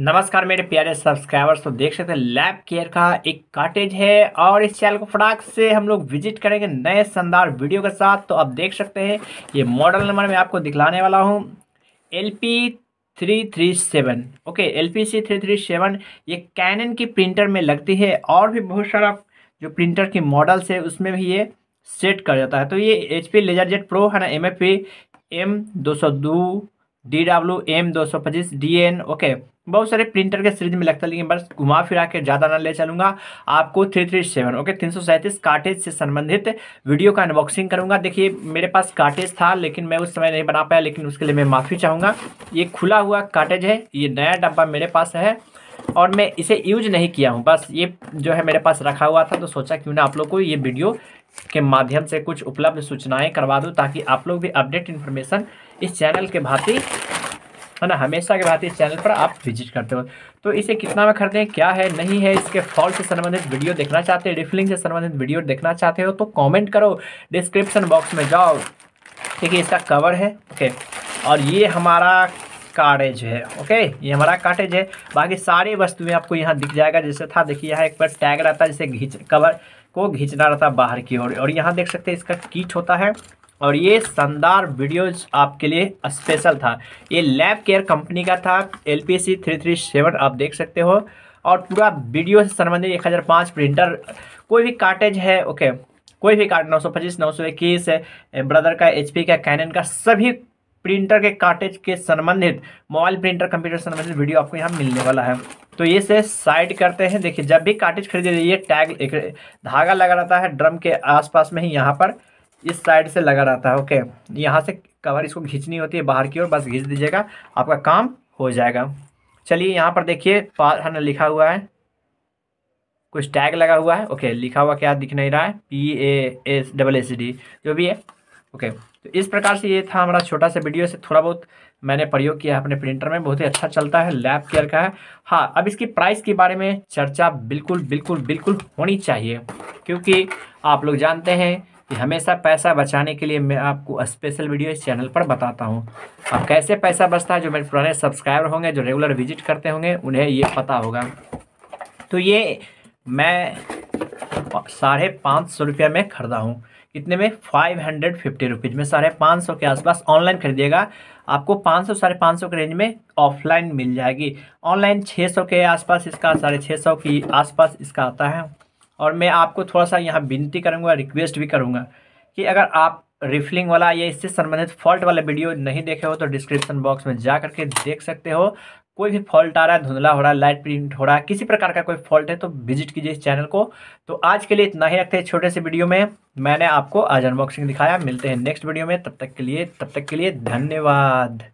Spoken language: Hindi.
नमस्कार मेरे प्यारे सब्सक्राइबर्स तो देख सकते हैं लैब केयर का एक काटेज है और इस चैनल को फटाक से हम लोग विजिट करेंगे नए शानदार वीडियो के साथ तो आप देख सकते हैं ये मॉडल नंबर मैं आपको दिखलाने वाला हूँ L P three three seven okay L P C three three seven ये कैनन की प्रिंटर में लगती है और भी बहुत सारा जो प्रिंटर की मॉडल्स है उसमें भी ये सेट कर जाता है तो ये H P LaserJet Pro है ना एम एफ पी एम दो सौ दो डी डब्ल्यू एम दो सौ पच्चीस डी एन ओके बहुत सारे प्रिंटर के सीरीज में लगता है लेकिन बस घुमा फिरा के ज़्यादा ना ले चलूँगा आपको थ्री थ्री सेवन ओके तीन सौ सैंतीस कार्टेज से संबंधित वीडियो का अनबॉक्सिंग करूँगा देखिए मेरे पास कार्टेज था लेकिन मैं उस समय नहीं बना पाया लेकिन उसके लिए मैं माफ़ी चाहूँगा ये खुला हुआ कार्टेज है ये नया डब्बा मेरे पास है और मैं इसे यूज नहीं किया हूँ बस ये जो है मेरे पास रखा हुआ था तो सोचा क्यों ना आप लोग को ये वीडियो के माध्यम से कुछ उपलब्ध सूचनाएँ करवा दूँ ताकि आप लोग भी अपडेट इन्फॉर्मेशन इस चैनल के भांति है ना हमेशा के बाद इस चैनल पर आप विजिट करते हो तो इसे कितना में खरीदें क्या है नहीं है इसके फॉल्ट से संबंधित वीडियो देखना चाहते हो रिफिलिंग से संबंधित वीडियो देखना चाहते हो तो कॉमेंट करो डिस्क्रिप्शन बॉक्स में जाओ देखिए इसका कवर है ओके और ये हमारा कार्टेज है ओके ये हमारा कार्टेज है बाकी सारी वस्तुएं आपको यहाँ दिख जाएगा जैसे था देखिए यहाँ एक पर टैग रहता है जिसे घिंच कवर को घिंचना रहता है बाहर की ओर और यहाँ देख सकते हैं इसका कीट होता है और ये शानदार वीडियोज आपके लिए स्पेशल था ये लैब केयर कंपनी का था L P C three three seven आप देख सकते हो और पूरा वीडियो से संबंधित एक हज़ार पाँच प्रिंटर कोई भी कार्टेज है ओके कोई भी कार्ट नौ सौ पच्चीस नौ सौ इक्कीस ब्रदर का एच पी का कैनन का सभी प्रिंटर के कार्टेज के संबंधित मोबाइल प्रिंटर कंप्यूटर संबंधित वीडियो आपको यहाँ मिलने वाला है तो ये से साइड करते हैं देखिए जब भी कार्टेज खरीदे ये टैग एक धागा लगा रहता है ड्रम के आसपास में ही यहाँ पर इस साइड से लगा रहता है ओके यहाँ से कवर इसको खींचनी होती है बाहर की ओर बस घिंच दीजिएगा आपका काम हो जाएगा चलिए यहाँ पर देखिए पार लिखा हुआ है कुछ टैग लगा हुआ है ओके लिखा हुआ क्या दिख नहीं रहा है P A S double S D जो भी है ओके तो इस प्रकार से ये था हमारा छोटा सा वीडियो से थोड़ा बहुत मैंने प्रयोग किया है अपने प्रिंटर में बहुत ही अच्छा चलता है लैब केयर का है हाँ अब इसकी प्राइस के बारे में चर्चा बिल्कुल बिल्कुल बिल्कुल होनी चाहिए क्योंकि आप लोग जानते हैं कि हमेशा पैसा बचाने के लिए मैं आपको स्पेशल वीडियो इस चैनल पर बताता हूँ अब कैसे पैसा बचता है जो मेरे पुराने सब्सक्राइबर होंगे जो रेगुलर विजिट करते होंगे उन्हें ये पता होगा तो ये मैं साढ़े पाँच सौ रुपये में ख़रीदा हूँ कितने में फाइव हंड्रेड फिफ्टी रुपीज़ में साढ़े पाँच सौ के आसपास ऑनलाइन खरीदिएगा आपको पाँच सौ साढ़े पाँच सौ के रेंज में ऑफलाइन मिल जाएगी ऑनलाइन छः सौ के आसपास इसका साढ़े छः सौ के आसपास इसका आता है और मैं आपको थोड़ा सा यहाँ विनती करूँगा रिक्वेस्ट भी करूँगा कि अगर आप रिफिलिंग वाला या इससे संबंधित फॉल्ट वाला वीडियो नहीं देखे हो तो डिस्क्रिप्शन बॉक्स में जा करके देख सकते हो कोई भी फॉल्ट आ रहा है धुंधला हो रहा है लाइट प्रिंट हो रहा है किसी प्रकार का कोई फॉल्ट है तो विजिट कीजिए इस चैनल को तो आज के लिए इतना ही रखते हैं छोटे से वीडियो में मैंने आपको आज अनबॉक्सिंग दिखाया मिलते हैं नेक्स्ट वीडियो में तब तक के लिए तब तक के लिए धन्यवाद